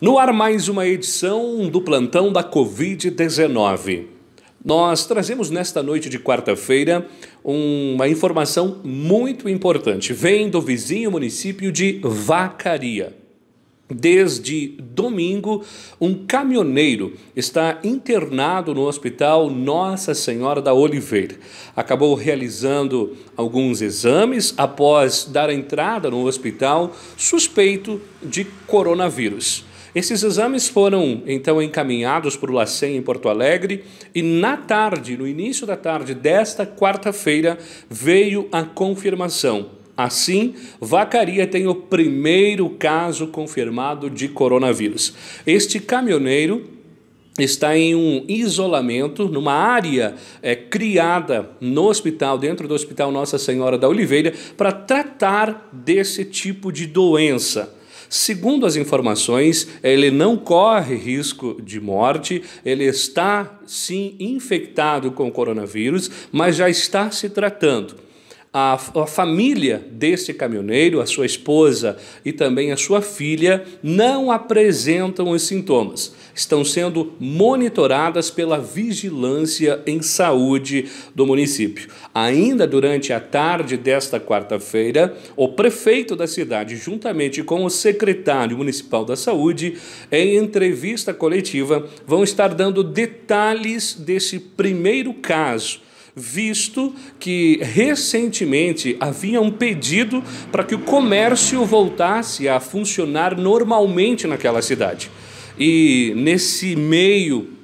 No ar, mais uma edição do plantão da Covid-19. Nós trazemos nesta noite de quarta-feira uma informação muito importante. Vem do vizinho município de Vacaria. Desde domingo, um caminhoneiro está internado no hospital Nossa Senhora da Oliveira. Acabou realizando alguns exames após dar entrada no hospital suspeito de coronavírus. Esses exames foram então encaminhados para o LACEN em Porto Alegre e na tarde, no início da tarde desta quarta-feira, veio a confirmação. Assim, Vacaria tem o primeiro caso confirmado de coronavírus. Este caminhoneiro está em um isolamento numa área é, criada no hospital, dentro do Hospital Nossa Senhora da Oliveira, para tratar desse tipo de doença. Segundo as informações, ele não corre risco de morte, ele está sim infectado com o coronavírus, mas já está se tratando a, a família desse caminhoneiro, a sua esposa e também a sua filha, não apresentam os sintomas. Estão sendo monitoradas pela Vigilância em Saúde do município. Ainda durante a tarde desta quarta-feira, o prefeito da cidade, juntamente com o secretário municipal da Saúde, em entrevista coletiva, vão estar dando detalhes desse primeiro caso visto que recentemente havia um pedido para que o comércio voltasse a funcionar normalmente naquela cidade. E nesse meio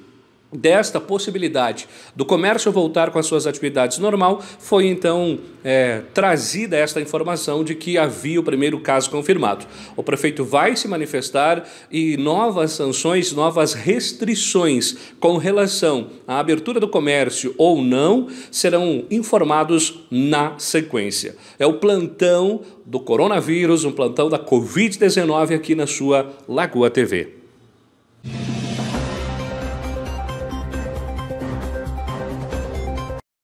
desta possibilidade do comércio voltar com as suas atividades normal, foi então é, trazida esta informação de que havia o primeiro caso confirmado. O prefeito vai se manifestar e novas sanções, novas restrições com relação à abertura do comércio ou não serão informados na sequência. É o plantão do coronavírus, um plantão da Covid-19 aqui na sua Lagoa TV.